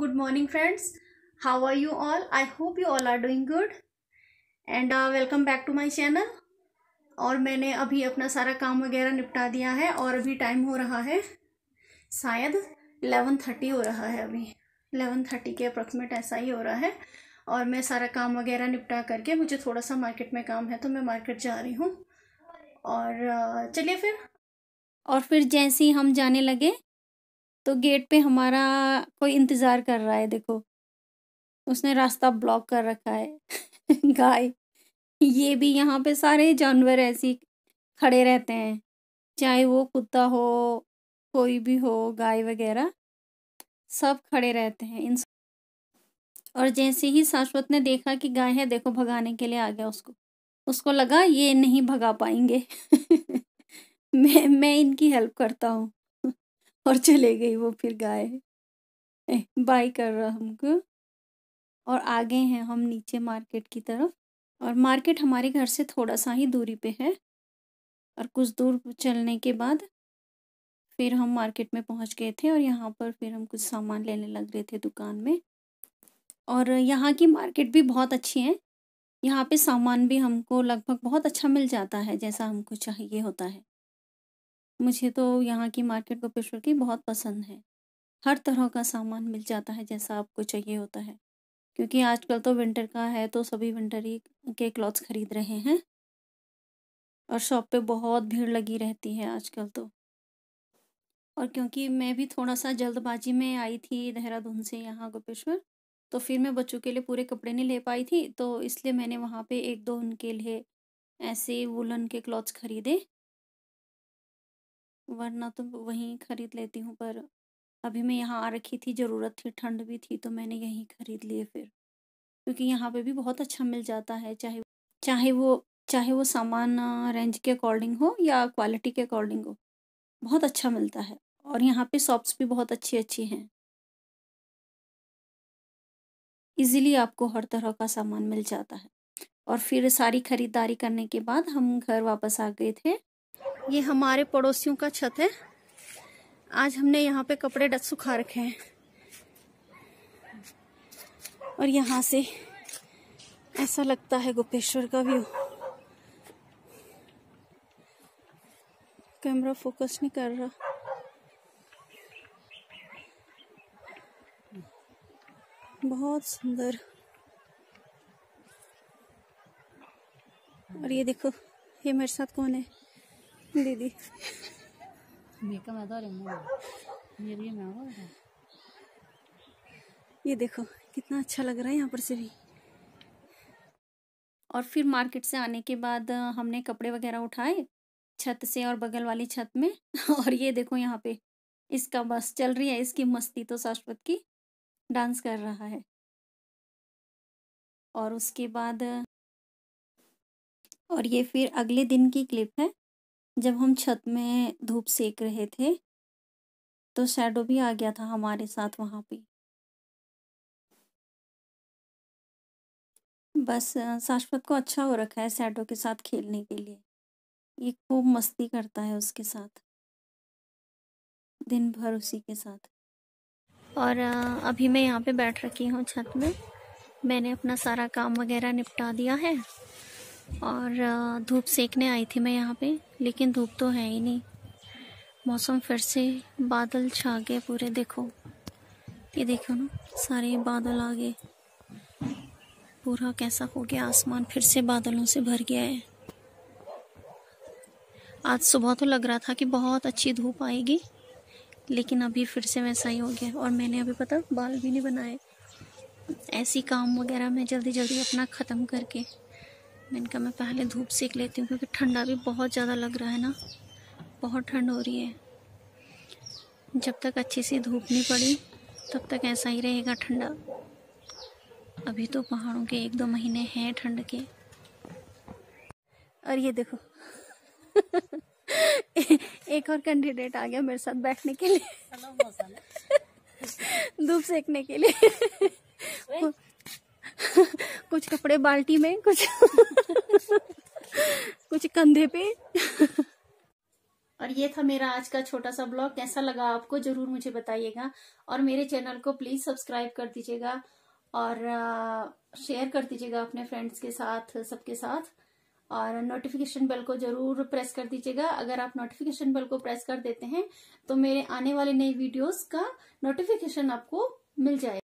good morning friends how are you all I hope you all are doing good and welcome back to my channel और मैंने अभी अपना सारा काम वगैरह निपटा दिया है और अभी टाइम हो रहा है शायद एलेवन थर्टी हो रहा है अभी एलेवन थर्टी के अप्रॉक्सीमेट ऐसा ही हो रहा है और मैं सारा काम वगैरह निपटा करके मुझे थोड़ा सा मार्केट में काम है तो मैं मार्केट जा रही हूँ और uh, चलिए फिर और फिर जैसे ही हम जाने लगे तो गेट पे हमारा कोई इंतज़ार कर रहा है देखो उसने रास्ता ब्लॉक कर रखा है गाय ये भी यहाँ पे सारे जानवर ऐसे खड़े रहते हैं चाहे वो कुत्ता हो कोई भी हो गाय वगैरह सब खड़े रहते हैं इन और जैसे ही शाश्वत ने देखा कि गाय है देखो भगाने के लिए आ गया उसको उसको लगा ये नहीं भगा पाएंगे मैं मैं इनकी हेल्प करता हूँ और चले गई वो फिर गाय बाय कर रहा हमको और आगे हैं हम नीचे मार्केट की तरफ और मार्केट हमारे घर से थोड़ा सा ही दूरी पे है और कुछ दूर चलने के बाद फिर हम मार्केट में पहुंच गए थे और यहाँ पर फिर हम कुछ सामान लेने लग रहे थे दुकान में और यहाँ की मार्केट भी बहुत अच्छी है यहाँ पे सामान भी हमको लगभग बहुत अच्छा मिल जाता है जैसा हमको चाहिए होता है मुझे तो यहाँ की मार्केट गोपेश्वर की बहुत पसंद है हर तरह का सामान मिल जाता है जैसा आपको चाहिए होता है क्योंकि आजकल तो विंटर का है तो सभी विंटर ही के क्लॉथ्स खरीद रहे हैं और शॉप पे बहुत भीड़ लगी रहती है आजकल तो और क्योंकि मैं भी थोड़ा सा जल्दबाजी में आई थी देहरादून से यहाँ गोपेश्वर तो फिर मैं बच्चों के लिए पूरे कपड़े नहीं ले पाई थी तो इसलिए मैंने वहाँ पे एक दो उनके लिए ऐसे वुलन के क्लॉथ्स खरीदे वरना तो वहीं खरीद लेती हूँ पर अभी मैं यहाँ आ रखी थी ज़रूरत थी ठंड भी थी तो मैंने यहीं खरीद लिए फिर क्योंकि यहाँ पे भी बहुत अच्छा मिल जाता है चाहे चाहे वो चाहे वो सामान रेंज के अकॉर्डिंग हो या क्वालिटी के अकॉर्डिंग हो बहुत अच्छा मिलता है और यहाँ पे शॉप्स भी बहुत अच्छी अच्छी हैं इजीली आपको हर तरह का सामान मिल जाता है और फिर सारी खरीदारी करने के बाद हम घर वापस आ गए थे ये हमारे पड़ोसियों का छत है आज हमने यहाँ पे कपड़े डच सुखा रखे हैं और यहाँ से ऐसा लगता है गोपेश्वर का व्यू कैमरा फोकस नहीं कर रहा बहुत सुंदर और ये देखो ये मेरे साथ कौन है दीदी मेकअप आता और मेरे ये देखो कितना अच्छा लग रहा है यहाँ पर से भी और फिर मार्केट से आने के बाद हमने कपड़े वगैरह उठाए छत से और बगल वाली छत में और ये देखो यहाँ पे इसका बस चल रही है इसकी मस्ती तो शाश्वत की डांस कर रहा है और उसके बाद और ये फिर अगले दिन की क्लिप है जब हम छत में धूप सेक रहे थे तो शैडो भी आ गया था हमारे साथ वहाँ पे बस शाश्वत को अच्छा हो रखा है सैडो के साथ खेलने के लिए ये खूब मस्ती करता है उसके साथ दिन भर उसी के साथ और अभी मैं यहाँ पे बैठ रखी हूँ छत में मैंने अपना सारा काम वगैरह निपटा दिया है और धूप सेकने आई थी मैं यहाँ पे लेकिन धूप तो है ही नहीं मौसम फिर से बादल छा गए पूरे देखो ये देखो ना सारे बादल आ गए पूरा कैसा हो गया आसमान फिर से बादलों से भर गया है आज सुबह तो लग रहा था कि बहुत अच्छी धूप आएगी लेकिन अभी फिर से वैसा ही हो गया और मैंने अभी पता बाल भी नहीं बनाए ऐसी काम वगैरह मैं जल्दी जल्दी अपना ख़त्म करके मैंने कहा मैं पहले धूप सेक लेती हूँ क्योंकि ठंडा भी बहुत ज़्यादा लग रहा है ना बहुत ठंड हो रही है जब तक अच्छी सी धूप नहीं पड़ी तब तक ऐसा ही रहेगा ठंडा अभी तो पहाड़ों के एक दो महीने हैं ठंड के और ये देखो एक और कैंडिडेट आ गया मेरे साथ बैठने के लिए धूप सेकने के लिए कुछ कपड़े बाल्टी में कुछ कुछ कंधे पे और ये था मेरा आज का छोटा सा ब्लॉग कैसा लगा आपको जरूर मुझे बताइएगा और मेरे चैनल को प्लीज सब्सक्राइब कर दीजिएगा और शेयर कर दीजिएगा अपने फ्रेंड्स के साथ सबके साथ और नोटिफिकेशन बेल को जरूर प्रेस कर दीजिएगा अगर आप नोटिफिकेशन बेल को प्रेस कर देते हैं तो मेरे आने वाले नए वीडियोस का नोटिफिकेशन आपको मिल जाएगा